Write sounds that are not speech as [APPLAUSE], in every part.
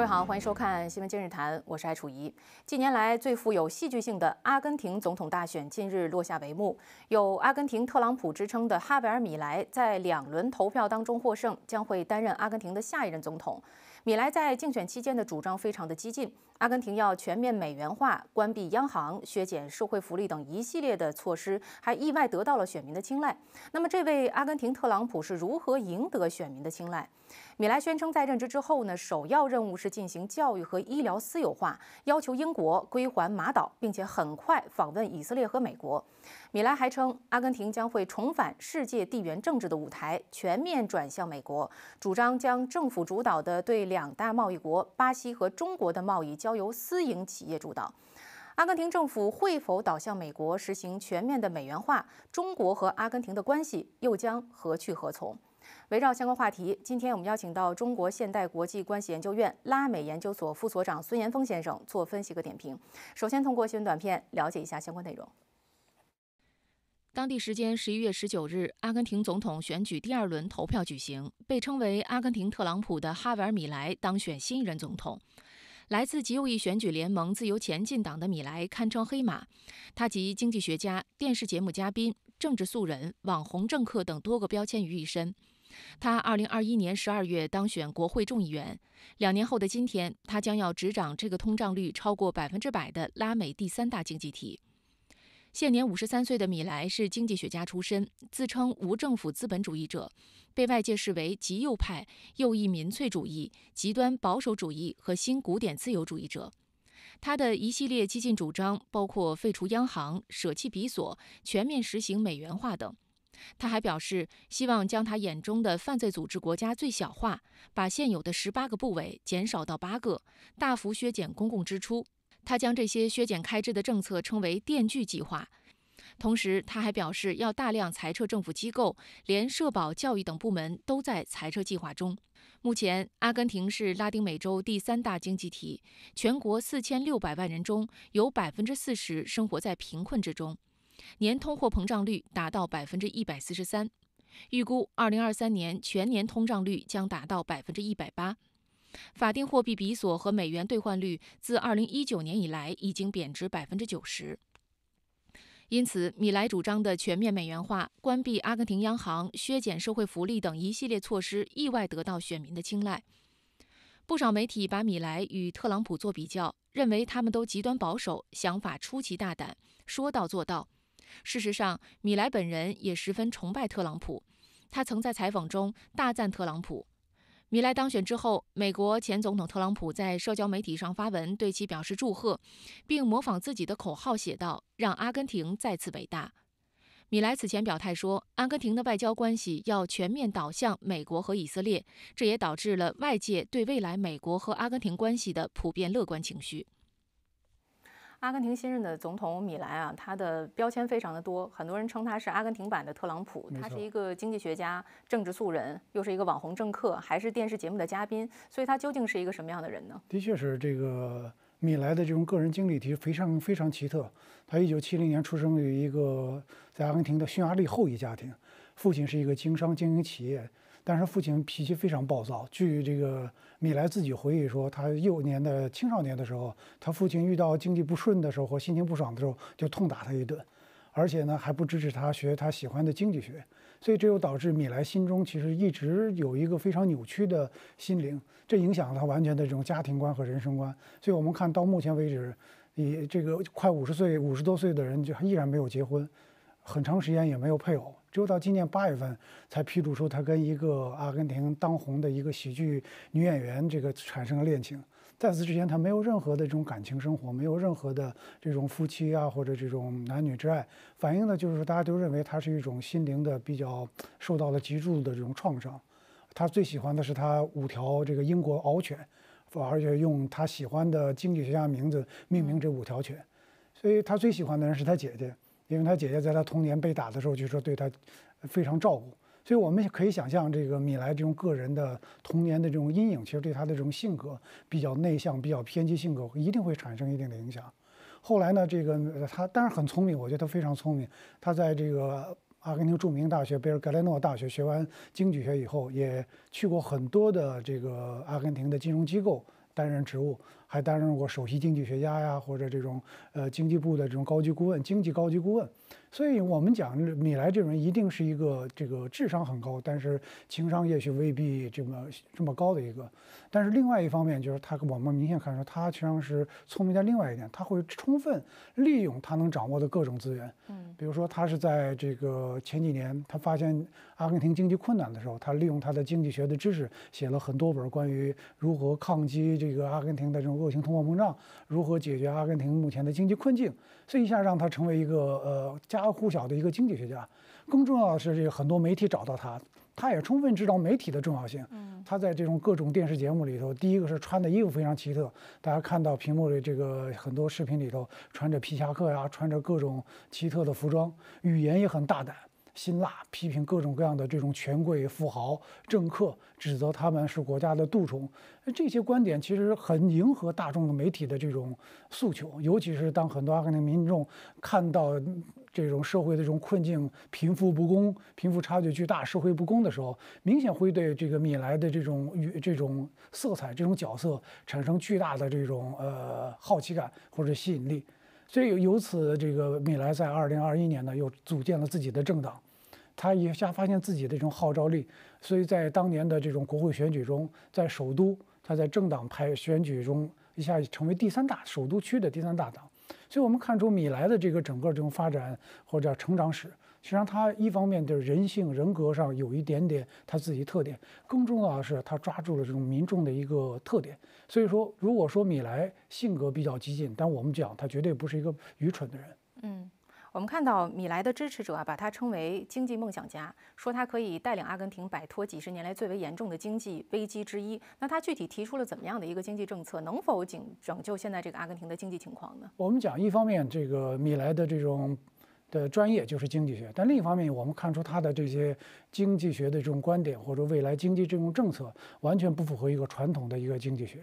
各位好，欢迎收看《新闻今日谈》，我是艾楚怡。近年来最富有戏剧性的阿根廷总统大选近日落下帷幕，有“阿根廷特朗普”之称的哈维尔·米莱在两轮投票当中获胜，将会担任阿根廷的下一任总统。米莱在竞选期间的主张非常的激进。阿根廷要全面美元化、关闭央行、削减社会福利等一系列的措施，还意外得到了选民的青睐。那么，这位阿根廷特朗普是如何赢得选民的青睐？米莱宣称，在任职之后呢，首要任务是进行教育和医疗私有化，要求英国归还马岛，并且很快访问以色列和美国。米莱还称，阿根廷将会重返世界地缘政治的舞台，全面转向美国，主张将政府主导的对两大贸易国巴西和中国的贸易交。由私营企业主导，阿根廷政府会否倒向美国，实行全面的美元化？中国和阿根廷的关系又将何去何从？围绕相关话题，今天我们邀请到中国现代国际关系研究院拉美研究所副所长孙延峰先生做分析和点评。首先，通过新闻短片了解一下相关内容。当地时间十一月十九日，阿根廷总统选举第二轮投票举行，被称为“阿根廷特朗普”的哈维尔·米莱当选新一任总统。来自极右翼选举联盟自由前进党的米莱堪称黑马，他集经济学家、电视节目嘉宾、政治素人、网红政客等多个标签于一身。他2021年12月当选国会众议员，两年后的今天，他将要执掌这个通胀率超过百分之百的拉美第三大经济体。现年五十三岁的米莱是经济学家出身，自称无政府资本主义者，被外界视为极右派、右翼民粹主义、极端保守主义和新古典自由主义者。他的一系列激进主张包括废除央行、舍弃比索、全面实行美元化等。他还表示，希望将他眼中的犯罪组织国家最小化，把现有的十八个部委减少到八个，大幅削减公共支出。他将这些削减开支的政策称为“电锯计划”，同时他还表示要大量裁撤政府机构，连社保、教育等部门都在裁撤计划中。目前，阿根廷是拉丁美洲第三大经济体，全国四千六百万人中有百分之四十生活在贫困之中，年通货膨胀率达到百分之一百四十三，预估二零二三年全年通胀率将达到百分之一百八。法定货币比索和美元兑换率自2019年以来已经贬值百分之九十，因此米莱主张的全面美元化、关闭阿根廷央行、削减社会福利等一系列措施意外得到选民的青睐。不少媒体把米莱与特朗普做比较，认为他们都极端保守，想法出奇大胆，说到做到。事实上，米莱本人也十分崇拜特朗普，他曾在采访中大赞特朗普。米莱当选之后，美国前总统特朗普在社交媒体上发文对其表示祝贺，并模仿自己的口号写道：“让阿根廷再次伟大。”米莱此前表态说，阿根廷的外交关系要全面倒向美国和以色列，这也导致了外界对未来美国和阿根廷关系的普遍乐观情绪。阿根廷新任的总统米莱啊，他的标签非常的多，很多人称他是阿根廷版的特朗普，他是一个经济学家、政治素人，又是一个网红政客，还是电视节目的嘉宾，所以他究竟是一个什么样的人呢？的确是这个米莱的这种个人经历其实非常非常奇特，他一九七零年出生于一个在阿根廷的匈牙利后裔家庭，父亲是一个经商经营企业。但是父亲脾气非常暴躁，据这个米莱自己回忆说，他幼年的青少年的时候，他父亲遇到经济不顺的时候或心情不爽的时候，就痛打他一顿，而且呢还不支持他学他喜欢的经济学，所以这又导致米莱心中其实一直有一个非常扭曲的心灵，这影响他完全的这种家庭观和人生观，所以我们看到目前为止，以这个快五十岁五十多岁的人就依然没有结婚。很长时间也没有配偶，只有到今年八月份才披露说他跟一个阿根廷当红的一个喜剧女演员这个产生了恋情。在此之前他没有任何的这种感情生活，没有任何的这种夫妻啊或者这种男女之爱，反映的就是大家都认为他是一种心灵的比较受到了极度的这种创伤。他最喜欢的是他五条这个英国獒犬，而且用他喜欢的经济学家名字命名这五条犬，所以他最喜欢的人是他姐姐。因为他姐姐在他童年被打的时候，就说对他非常照顾，所以我们可以想象，这个米莱这种个人的童年的这种阴影，其实对他的这种性格比较内向、比较偏激，性格一定会产生一定的影响。后来呢，这个他当然很聪明，我觉得他非常聪明。他在这个阿根廷著名大学贝尔格莱诺大学学完经济学以后，也去过很多的这个阿根廷的金融机构。担任职务，还担任过首席经济学家呀，或者这种呃经济部的这种高级顾问、经济高级顾问。所以，我们讲米莱这种一定是一个这个智商很高，但是情商也许未必这么这么高的一个。但是另外一方面，就是他我们明显看出，他实际上是聪明在另外一点，他会充分利用他能掌握的各种资源。嗯，比如说他是在这个前几年，他发现阿根廷经济困难的时候，他利用他的经济学的知识，写了很多本关于如何抗击这个阿根廷的这种恶性通货膨胀，如何解决阿根廷目前的经济困境，这一下让他成为一个呃家喻户晓的一个经济学家。更重要的是，这个很多媒体找到他。他也充分知道媒体的重要性。他在这种各种电视节目里头，第一个是穿的衣服非常奇特，大家看到屏幕里这个很多视频里头穿着皮夹克呀，穿着各种奇特的服装，语言也很大胆、辛辣，批评各种各样的这种权贵、富豪、政客，指责他们是国家的蠹虫。这些观点其实很迎合大众的媒体的这种诉求，尤其是当很多阿根廷民众看到。这种社会的这种困境、贫富不公、贫富差距巨大、社会不公的时候，明显会对这个米莱的这种与这种色彩、这种角色产生巨大的这种呃好奇感或者吸引力。所以由此，这个米莱在二零二一年呢又组建了自己的政党，他一下发现自己的这种号召力，所以在当年的这种国会选举中，在首都他在政党派选举中一下成为第三大首都区的第三大党。所以，我们看出米莱的这个整个这种发展或者叫成长史，实际上他一方面就是人性人格上有一点点他自己特点，更重要的是他抓住了这种民众的一个特点。所以说，如果说米莱性格比较激进，但我们讲他绝对不是一个愚蠢的人。嗯。我们看到米莱的支持者啊，把他称为经济梦想家，说他可以带领阿根廷摆脱几十年来最为严重的经济危机之一。那他具体提出了怎么样的一个经济政策？能否拯拯救现在这个阿根廷的经济情况呢？我们讲，一方面，这个米莱的这种的专业就是经济学，但另一方面，我们看出他的这些经济学的这种观点或者未来经济这种政策，完全不符合一个传统的一个经济学。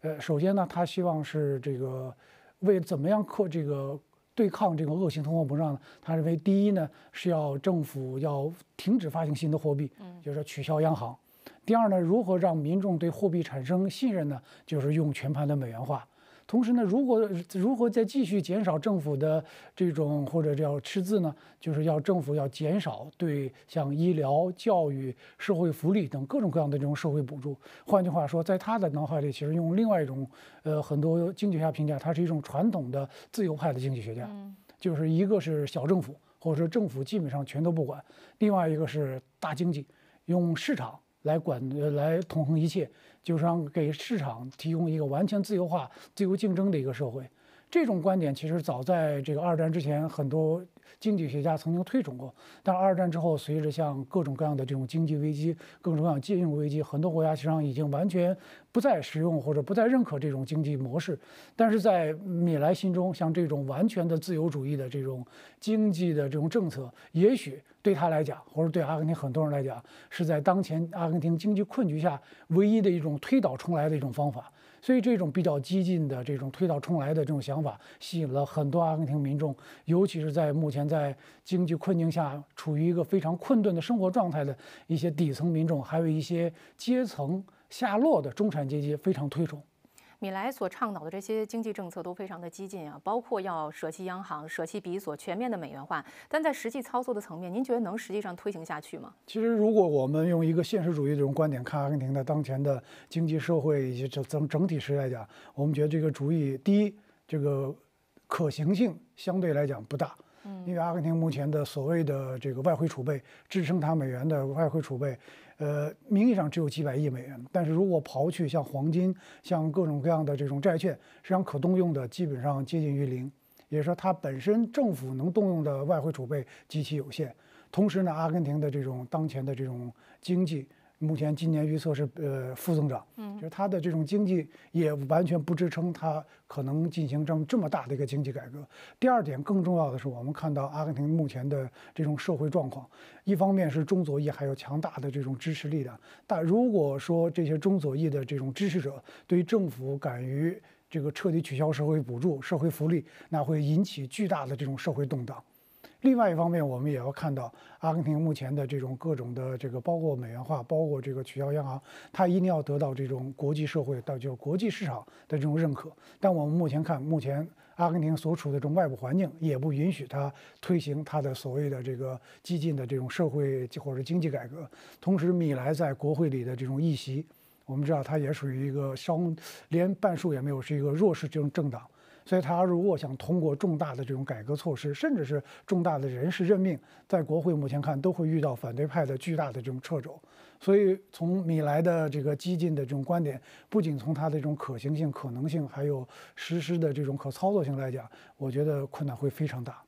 呃，首先呢，他希望是这个为怎么样克这个。对抗这个恶性通货膨胀，呢？他认为第一呢是要政府要停止发行新的货币，就是取消央行。第二呢，如何让民众对货币产生信任呢？就是用全盘的美元化。同时呢，如果如何再继续减少政府的这种或者叫赤字呢？就是要政府要减少对像医疗、教育、社会福利等各种各样的这种社会补助。换句话说，在他的脑海里，其实用另外一种，呃，很多经济学家评价他是一种传统的自由派的经济学家，就是一个是小政府，或者说政府基本上全都不管；另外一个是大经济，用市场。来管，来统衡一切，就是让给市场提供一个完全自由化、自由竞争的一个社会。这种观点其实早在这个二战之前，很多经济学家曾经推崇过。但二战之后，随着像各种各样的这种经济危机，更重要金融危机，很多国家实际上已经完全不再使用或者不再认可这种经济模式。但是在米莱心中，像这种完全的自由主义的这种经济的这种政策，也许对他来讲，或者对阿根廷很多人来讲，是在当前阿根廷经济困局下唯一的一种推倒重来的一种方法。所以，这种比较激进的、这种推倒重来的这种想法，吸引了很多阿根廷民众，尤其是在目前在经济困境下处于一个非常困顿的生活状态的一些底层民众，还有一些阶层下落的中产阶级非常推崇。米莱所倡导的这些经济政策都非常的激进啊，包括要舍弃央行、舍弃比索、全面的美元化。但在实际操作的层面，您觉得能实际上推行下去吗？其实，如果我们用一个现实主义这种观点看阿根廷的当前的经济社会以及整整体时代来讲，我们觉得这个主意，第一，这个可行性相对来讲不大。因为阿根廷目前的所谓的这个外汇储备支撑它美元的外汇储备，呃，名义上只有几百亿美元，但是如果刨去像黄金、像各种各样的这种债券，实际上可动用的基本上接近于零，也就是说，它本身政府能动用的外汇储备极其有限。同时呢，阿根廷的这种当前的这种经济。目前今年预测是呃负增长，就是它的这种经济也完全不支撑它可能进行这么这么大的一个经济改革。第二点更重要的是，我们看到阿根廷目前的这种社会状况，一方面是中左翼还有强大的这种支持力量，但如果说这些中左翼的这种支持者对于政府敢于这个彻底取消社会补助、社会福利，那会引起巨大的这种社会动荡。另外一方面，我们也要看到，阿根廷目前的这种各种的这个，包括美元化，包括这个取消央行，它一定要得到这种国际社会到就国际市场的这种认可。但我们目前看，目前阿根廷所处的这种外部环境也不允许它推行它的所谓的这个激进的这种社会或者经济改革。同时，米莱在国会里的这种议席。我们知道，他也属于一个商连半数也没有，是一个弱势政政党。所以，他如果想通过重大的这种改革措施，甚至是重大的人事任命，在国会目前看，都会遇到反对派的巨大的这种掣肘。所以，从米莱的这个激进的这种观点，不仅从他的这种可行性、可能性，还有实施的这种可操作性来讲，我觉得困难会非常大。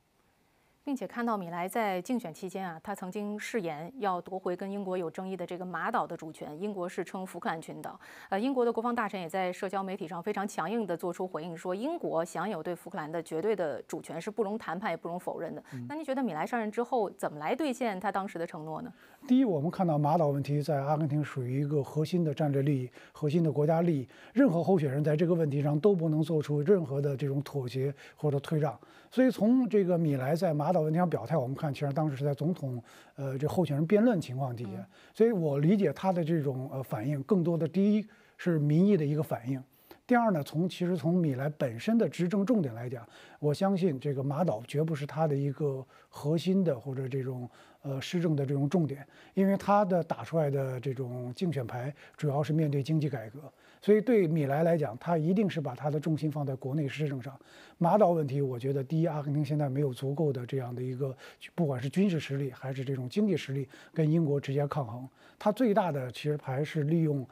并且看到米莱在竞选期间啊，他曾经誓言要夺回跟英国有争议的这个马岛的主权。英国是称福克兰群岛，呃，英国的国防大臣也在社交媒体上非常强硬地做出回应，说英国享有对福克兰的绝对的主权是不容谈判也不容否认的。那您觉得米莱上任之后怎么来兑现他当时的承诺呢？第一，我们看到马岛问题在阿根廷属于一个核心的战略利益、核心的国家利益，任何候选人在这个问题上都不能做出任何的这种妥协或者退让。所以从这个米莱在马。到文天祥表态，我们看其实当时是在总统，呃，这候选人辩论情况底下，所以我理解他的这种呃反应，更多的第一是民意的一个反应，第二呢，从其实从米莱本身的执政重点来讲，我相信这个马岛绝不是他的一个核心的或者这种呃施政的这种重点，因为他的打出来的这种竞选牌主要是面对经济改革。所以对米莱来讲，他一定是把他的重心放在国内施政上。马岛问题，我觉得第一，阿根廷现在没有足够的这样的一个，不管是军事实力还是这种经济实力，跟英国直接抗衡。他最大的其实还是利用，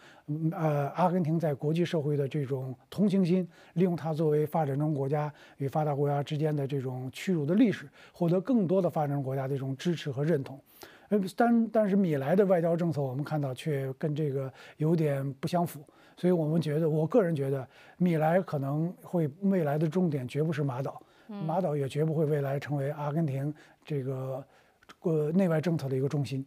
呃，阿根廷在国际社会的这种同情心，利用它作为发展中国家与发达国家之间的这种屈辱的历史，获得更多的发展中国家的这种支持和认同。但但是米莱的外交政策，我们看到却跟这个有点不相符，所以我们觉得，我个人觉得，米莱可能会未来的重点绝不是马岛，马岛也绝不会未来成为阿根廷这个呃内外政策的一个重心。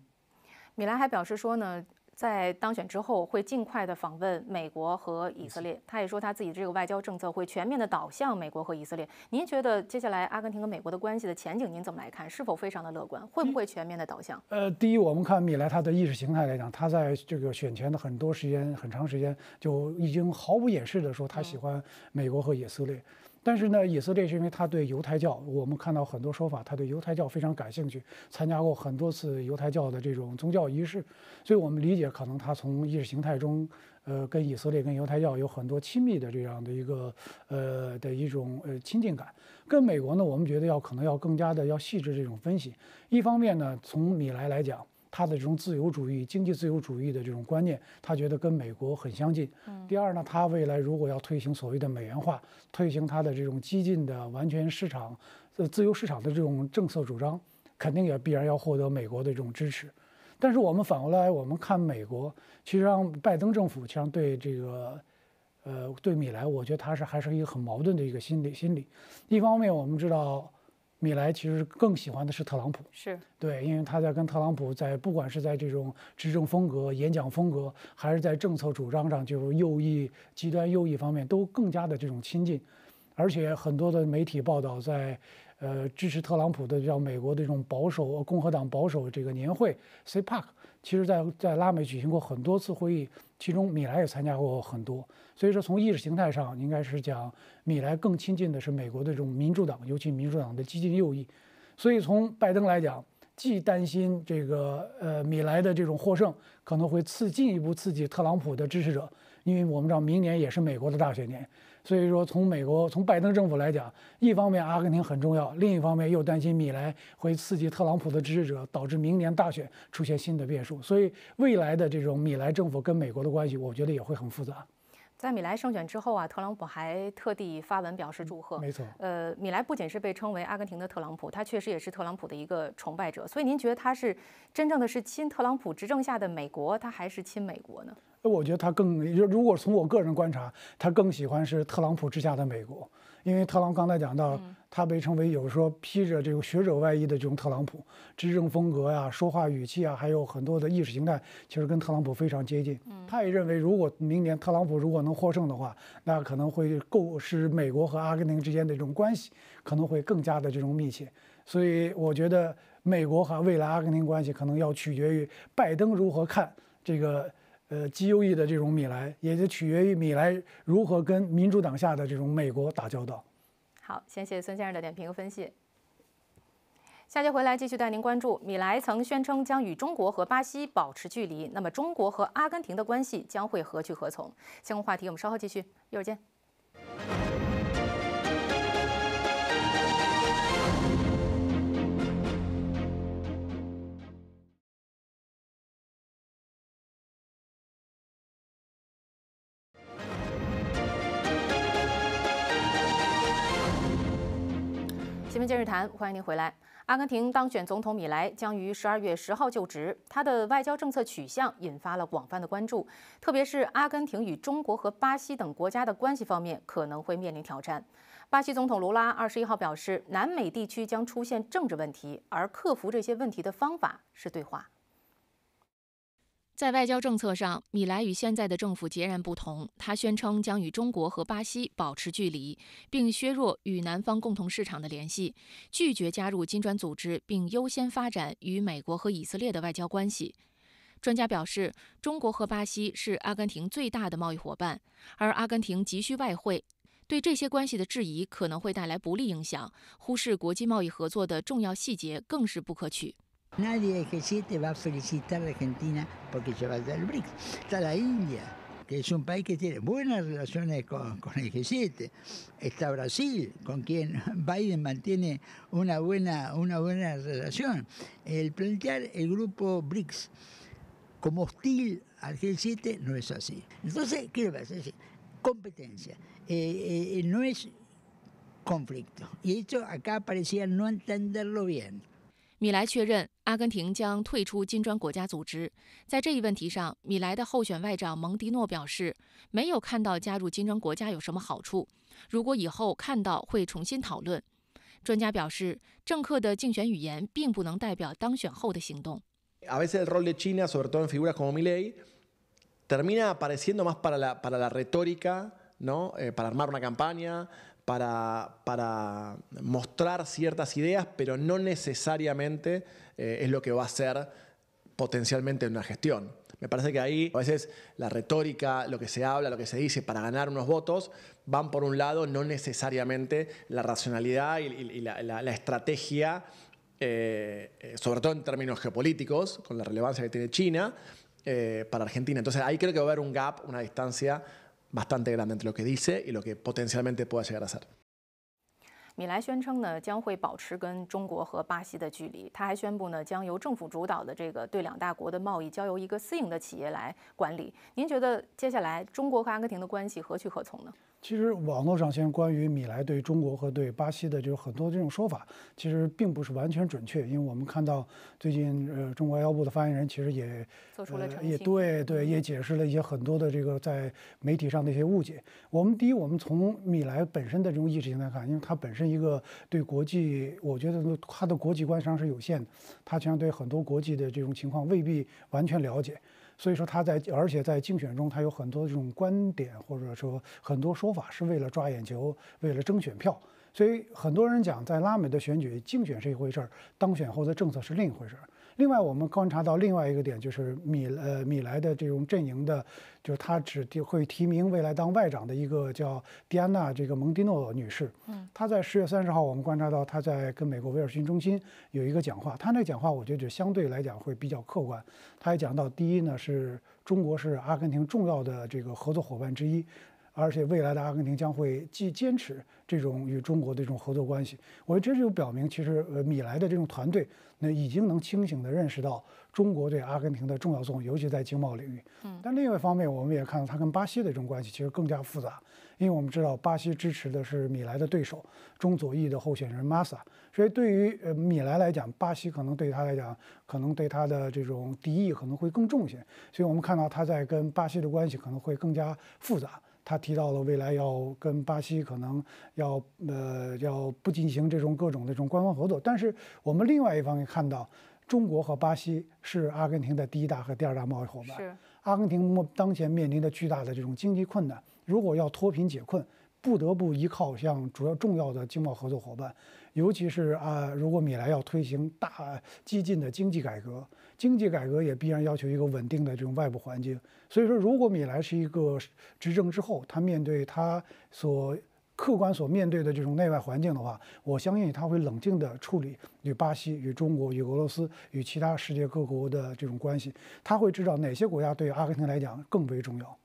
米莱还表示说呢。在当选之后，会尽快的访问美国和以色列。他也说，他自己这个外交政策会全面的导向美国和以色列。您觉得接下来阿根廷和美国的关系的前景，您怎么来看？是否非常的乐观？会不会全面的导向？呃，第一，我们看米莱他的意识形态来讲，他在这个选前的很多时间、很长时间就已经毫不掩饰的说，他喜欢美国和以色列。但是呢，以色列是因为他对犹太教，我们看到很多说法，他对犹太教非常感兴趣，参加过很多次犹太教的这种宗教仪式，所以我们理解，可能他从意识形态中，呃，跟以色列跟犹太教有很多亲密的这样的一个，呃的一种呃亲近感。跟美国呢，我们觉得要可能要更加的要细致这种分析。一方面呢，从米莱来讲。他的这种自由主义、经济自由主义的这种观念，他觉得跟美国很相近。第二呢，他未来如果要推行所谓的美元化、推行他的这种激进的完全市场、呃自由市场的这种政策主张，肯定也必然要获得美国的这种支持。但是我们反过来，我们看美国，其实让拜登政府，其实对这个，呃，对米莱，我觉得他是还是一个很矛盾的一个心理心理。一方面，我们知道。米莱其实更喜欢的是特朗普，是对，因为他在跟特朗普在，不管是在这种执政风格、演讲风格，还是在政策主张上，就是右翼、极端右翼方面，都更加的这种亲近。而且很多的媒体报道在，呃，支持特朗普的叫美国的这种保守共和党保守这个年会 C Park，其实在在拉美举行过很多次会议，其中米莱也参加过很多。所以说从意识形态上，应该是讲米莱更亲近的是美国的这种民主党，尤其民主党的激进右翼。所以从拜登来讲，既担心这个呃米莱的这种获胜可能会刺进一步刺激特朗普的支持者，因为我们知道明年也是美国的大选年。所以说，从美国、从拜登政府来讲，一方面阿根廷很重要，另一方面又担心米莱会刺激特朗普的支持者，导致明年大选出现新的变数。所以，未来的这种米莱政府跟美国的关系，我觉得也会很复杂。在米莱胜选之后啊，特朗普还特地发文表示祝贺。没错，呃，米莱不仅是被称为阿根廷的特朗普，他确实也是特朗普的一个崇拜者。所以，您觉得他是真正的是亲特朗普执政下的美国，他还是亲美国呢？我觉得他更，如果从我个人观察，他更喜欢是特朗普之下的美国，因为特朗刚才讲到，他被称为有说披着这个学者外衣的这种特朗普，执政风格呀，说话语气啊，还有很多的意识形态，其实跟特朗普非常接近。他也认为，如果明年特朗普如果能获胜的话，那可能会构使美国和阿根廷之间的这种关系可能会更加的这种密切。所以我觉得，美国和未来阿根廷关系可能要取决于拜登如何看这个。呃，极 u 异的这种米莱，也就取决于米莱如何跟民主党下的这种美国打交道。好，先谢谢孙先生的点评和分析。下节回来继续带您关注。米莱曾宣称将与中国和巴西保持距离，那么中国和阿根廷的关系将会何去何从？相关话题我们稍后继续，一会儿见。谈，欢迎您回来。阿根廷当选总统米莱将于十二月十号就职，他的外交政策取向引发了广泛的关注，特别是阿根廷与中国和巴西等国家的关系方面可能会面临挑战。巴西总统卢拉二十一号表示，南美地区将出现政治问题，而克服这些问题的方法是对话。在外交政策上，米莱与现在的政府截然不同。他宣称将与中国和巴西保持距离，并削弱与南方共同市场的联系，拒绝加入金砖组织，并优先发展与美国和以色列的外交关系。专家表示，中国和巴西是阿根廷最大的贸易伙伴，而阿根廷急需外汇。对这些关系的质疑可能会带来不利影响，忽视国际贸易合作的重要细节更是不可取。Nadie de G7 va a felicitar a Argentina porque se va a el BRICS. Está la India, que es un país que tiene buenas relaciones con, el G7. Está Brasil, con quien [LAUGHS] Biden mantiene una buena, una buena relación. El plantear el grupo BRICS como hostil al G7 no es así. Entonces, ¿qué pasa? competencia. Eh, eh, eh, no es conflicto. Y esto acá parecía no entenderlo bien. 米莱确认，阿根廷将退出金砖国家组织。在这一问题上，米莱的候选外长蒙迪诺表示，没有看到加入金砖国家有什么好处。如果以后看到，会重新讨论。专家表示，政客的竞选语言并不能代表当选后的行动。para, para mostrar ciertas ideas, pero no necesariamente eh, es lo que va a ser potencialmente una gestión. Me parece que ahí a veces la retórica, lo que se habla, lo que se dice para ganar unos votos, van por un lado, no necesariamente la racionalidad y, la, la, estrategia, eh, eh, sobre todo en términos geopolíticos, con la relevancia que tiene China para Argentina. Entonces ahí creo que va a haber un gap, una distancia 米莱宣称呢将会保持跟中国和巴西的距离。他还宣布呢将由政府主导的这个对两大国的贸易交由一个私营的企业来管理。您觉得接下来中国和阿根廷的关系何去何从呢？其实网络上现在关于米莱对中国和对巴西的，就是很多这种说法，其实并不是完全准确。因为我们看到最近，呃，中国外交部的发言人其实也做出了也对对也解释了一些很多的这个在媒体上的一些误解。我们第一，我们从米莱本身的这种意识形态看，因为他本身一个对国际，我觉得他的国际观上是有限的，他实际上对很多国际的这种情况未必完全了解。所以说他在，而且在竞选中，他有很多这种观点，或者说很多说法，是为了抓眼球，为了争选票。所以很多人讲，在拉美的选举竞选是一回事儿，当选后的政策是另一回事儿。另外，我们观察到另外一个点，就是米呃米莱的这种阵营的，就是他指定会提名未来当外长的一个叫迪安娜这个蒙蒂诺女士。嗯，她在十月三十号，我们观察到她在跟美国威尔逊中心有一个讲话。她那讲话，我觉得就相对来讲会比较客观。她也讲到，第一呢，是中国是阿根廷重要的这个合作伙伴之一。而且未来的阿根廷将会既坚持这种与中国的这种合作关系，我觉得这就表明，其实呃米莱的这种团队那已经能清醒地认识到中国对阿根廷的重要作用，尤其在经贸领域。嗯，但另外一方面，我们也看到他跟巴西的这种关系其实更加复杂，因为我们知道巴西支持的是米莱的对手中左翼的候选人马萨，所以对于呃米莱来讲，巴西可能对他来讲，可能对他的这种敌意可能会更重一些，所以我们看到他在跟巴西的关系可能会更加复杂。他提到了未来要跟巴西可能要呃要不进行这种各种这种官方合作，但是我们另外一方面看到，中国和巴西是阿根廷的第一大和第二大贸易伙伴。阿根廷目前面临的巨大的这种经济困难，如果要脱贫解困，不得不依靠像主要重要的经贸合作伙伴，尤其是啊，如果米莱要推行大激进的经济改革。经济改革也必然要求一个稳定的这种外部环境。所以说，如果米莱是一个执政之后，他面对他所客观所面对的这种内外环境的话，我相信他会冷静地处理与巴西、与中国、与俄罗斯、与其他世界各国的这种关系。他会知道哪些国家对阿根廷来讲更为重要。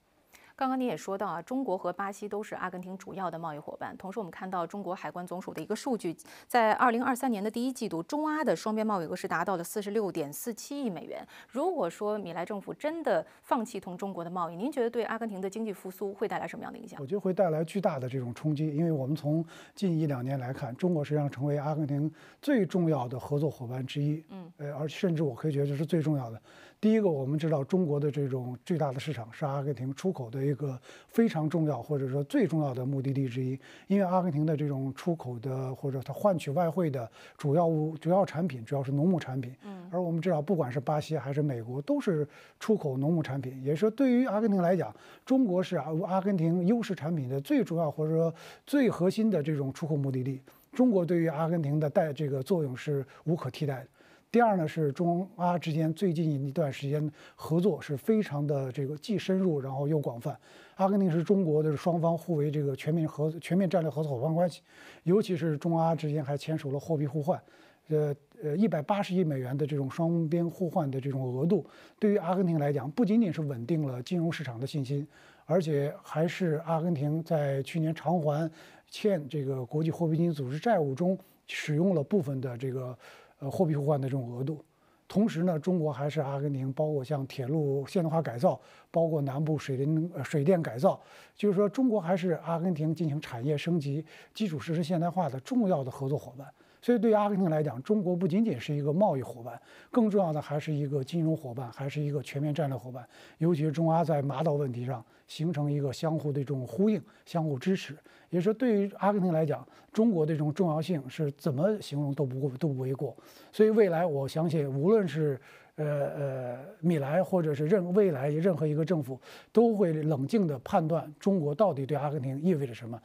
刚刚您也说到啊，中国和巴西都是阿根廷主要的贸易伙伴。同时，我们看到中国海关总署的一个数据，在二零二三年的第一季度，中阿的双边贸易额是达到了四十六点四七亿美元。如果说米莱政府真的放弃同中国的贸易，您觉得对阿根廷的经济复苏会带来什么样的影响？我觉得会带来巨大的这种冲击，因为我们从近一两年来看，中国实际上成为阿根廷最重要的合作伙伴之一。嗯，呃，而甚至我可以觉得这是最重要的。第一个，我们知道中国的这种巨大的市场是阿根廷出口的一个非常重要或者说最重要的目的地之一，因为阿根廷的这种出口的或者它换取外汇的主要物主要产品主要是农牧产品，而我们知道不管是巴西还是美国都是出口农牧产品，也是说对于阿根廷来讲，中国是阿阿根廷优势产品的最主要或者说最核心的这种出口目的地，中国对于阿根廷的带这个作用是无可替代的。第二呢，是中阿之间最近一段时间合作是非常的这个既深入，然后又广泛。阿根廷是中国的双方互为这个全面合、全面战略合作伙伴关系。尤其是中阿之间还签署了货币互换，呃呃，一百八十亿美元的这种双边互换的这种额度，对于阿根廷来讲，不仅仅是稳定了金融市场的信心，而且还是阿根廷在去年偿还欠这个国际货币基金组织债务中使用了部分的这个。呃，货币互换的这种额度，同时呢，中国还是阿根廷，包括像铁路现代化改造，包括南部水利、水电改造，就是说，中国还是阿根廷进行产业升级、基础设施现代化的重要的合作伙伴。所以，对于阿根廷来讲，中国不仅仅是一个贸易伙伴，更重要的还是一个金融伙伴，还是一个全面战略伙伴。尤其是中阿在马岛问题上形成一个相互的这种呼应、相互支持。也是说，对于阿根廷来讲，中国的这种重要性是怎么形容都不过都不为过。所以，未来我相信，无论是呃呃米莱，或者是任未来任何一个政府，都会冷静地判断中国到底对阿根廷意味着什么。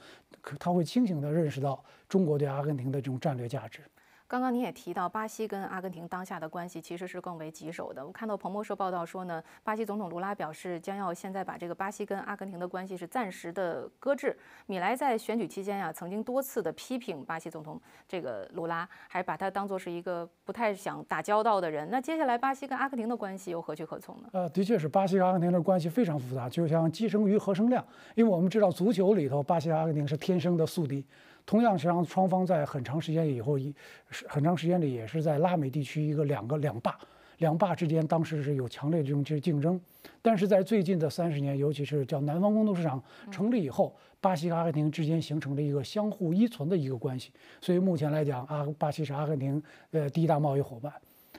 他会清醒地认识到中国对阿根廷的这种战略价值。刚刚你也提到，巴西跟阿根廷当下的关系其实是更为棘手的。我看到彭博社报道说呢，巴西总统卢拉表示将要现在把这个巴西跟阿根廷的关系是暂时的搁置。米莱在选举期间啊，曾经多次的批评巴西总统这个卢拉，还把他当作是一个不太想打交道的人。那接下来巴西跟阿根廷的关系又何去何从呢？呃，的确是巴西跟阿根廷的关系非常复杂，就像鸡生鱼和生量，因为我们知道足球里头，巴西阿根廷是天生的宿敌。同样是让双方在很长时间以后，一是很长时间里也是在拉美地区一个两个两霸，两霸之间当时是有强烈的这种竞争，但是在最近的三十年，尤其是叫南方工作市场成立以后，巴西和阿根廷之间形成了一个相互依存的一个关系，所以目前来讲，阿巴西是阿根廷呃第一大贸易伙伴，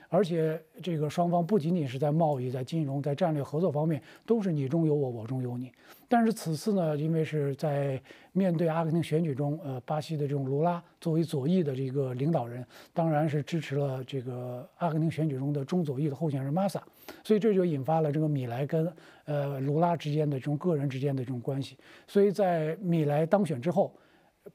而且这个双方不仅仅是在贸易、在金融、在战略合作方面都是你中有我，我中有你。但是此次呢，因为是在面对阿根廷选举中，呃，巴西的这种卢拉作为左翼的这个领导人，当然是支持了这个阿根廷选举中的中左翼的候选人马萨，所以这就引发了这个米莱跟呃卢拉之间的这种个人之间的这种关系。所以在米莱当选之后。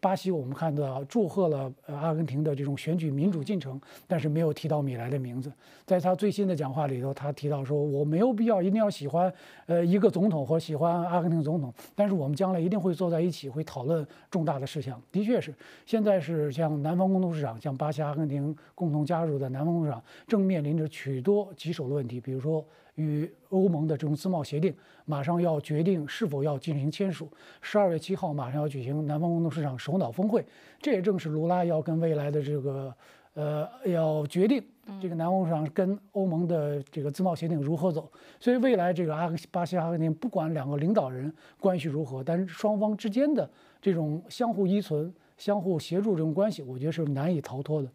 巴西，我们看到祝贺了阿根廷的这种选举民主进程，但是没有提到米莱的名字。在他最新的讲话里头，他提到说，我没有必要一定要喜欢呃一个总统或喜欢阿根廷总统，但是我们将来一定会坐在一起，会讨论重大的事项。的确是，现在是像南方共同市场，像巴西、阿根廷共同加入的南方市场，正面临着许多棘手的问题，比如说。与欧盟的这种自贸协定马上要决定是否要进行签署，十二月七号马上要举行南方共作市场首脑峰会，这也正是卢拉要跟未来的这个呃要决定这个南方市场跟欧盟的这个自贸协定如何走。所以未来这个阿巴西、阿根廷不管两个领导人关系如何，但是双方之间的这种相互依存、相互协助这种关系，我觉得是难以逃脱的。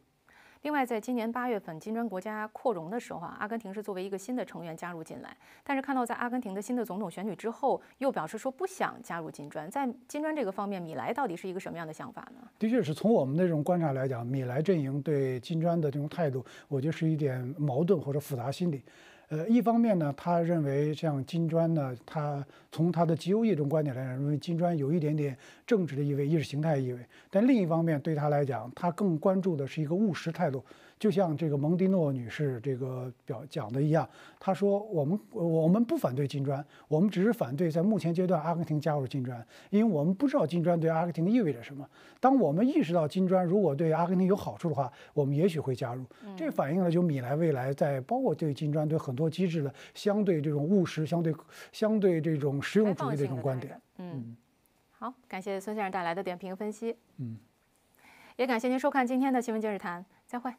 另外，在今年八月份金砖国家扩容的时候啊，阿根廷是作为一个新的成员加入进来。但是看到在阿根廷的新的总统选举之后，又表示说不想加入金砖。在金砖这个方面，米莱到底是一个什么样的想法呢？的确是从我们那种观察来讲，米莱阵营对金砖的这种态度，我觉得是一点矛盾或者复杂心理。呃，一方面呢，他认为像金砖呢，他从他的极右翼这种观点来讲，认为金砖有一点点政治的意味、意识形态意味。但另一方面，对他来讲，他更关注的是一个务实态度。就像这个蒙蒂诺女士这个表讲的一样，她说：“我们我们不反对金砖，我们只是反对在目前阶段阿根廷加入金砖，因为我们不知道金砖对阿根廷意味着什么。当我们意识到金砖如果对阿根廷有好处的话，我们也许会加入。”这反映了就米莱未来在包括对金砖对很。多机制的相对这种务实、相对相对这种实用主义的一种观点。嗯，好，感谢孙先生带来的点评分析。嗯，也感谢您收看今天的《新闻今日谈》，再会。